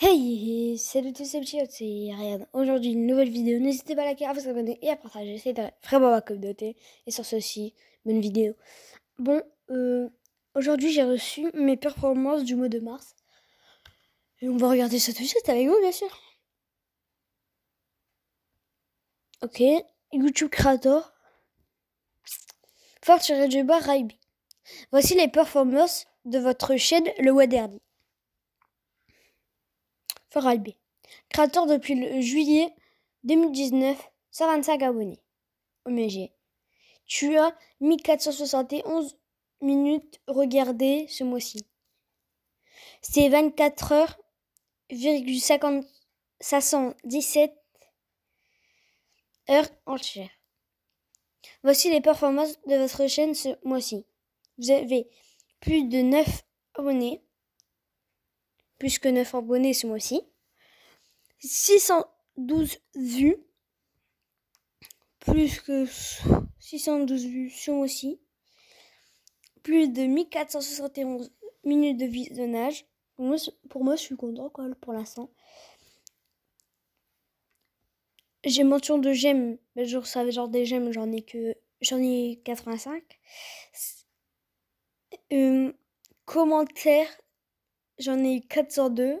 Hey, salut tous, c'est Petit, c'est Ariane, Aujourd'hui, une nouvelle vidéo. N'hésitez pas à liker, à vous abonner et à partager. C'est vraiment ma communauté. Et sur ceci, bonne vidéo. Bon, euh, aujourd'hui, j'ai reçu mes performances du mois de mars. Et on va regarder ça tout de suite avec vous, bien sûr. Ok, YouTube Creator. Fort sur Raibi. Voici les performances de votre chaîne le mois Albé, Créateur depuis le juillet 2019, 125 abonnés. OMG. Tu as 1471 minutes regardées ce mois-ci. C'est 24 h 517 heures entières. Voici les performances de votre chaîne ce mois-ci. Vous avez plus de 9 abonnés plus que 9 abonnés ce mois-ci. 612 vues. Plus que 612 vues ce ci Plus de 1471 minutes de visionnage. Pour moi, je suis content quoi, pour l'instant. J'ai mention de j'aime, mais genre, genre des j'aime, j'en ai que j'en ai 85. Euh, commentaire j'en ai eu 402.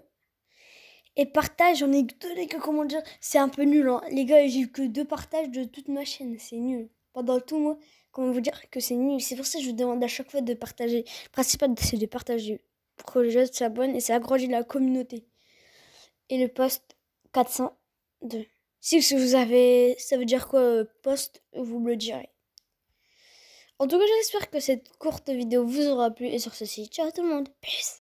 Et partage, j'en ai eu deux, comment dire, c'est un peu nul. Hein. Les gars, j'ai eu que deux partages de toute ma chaîne, c'est nul. Pendant tout, moi, comment vous dire que c'est nul. C'est pour ça que je vous demande à chaque fois de partager. Le principal, c'est de partager pour que les gens s'abonnent et ça agrandit la communauté. Et le poste 402. Si vous avez, ça veut dire quoi, euh, poste, vous me le direz. En tout cas, j'espère que cette courte vidéo vous aura plu et sur ceci, ciao tout le monde, peace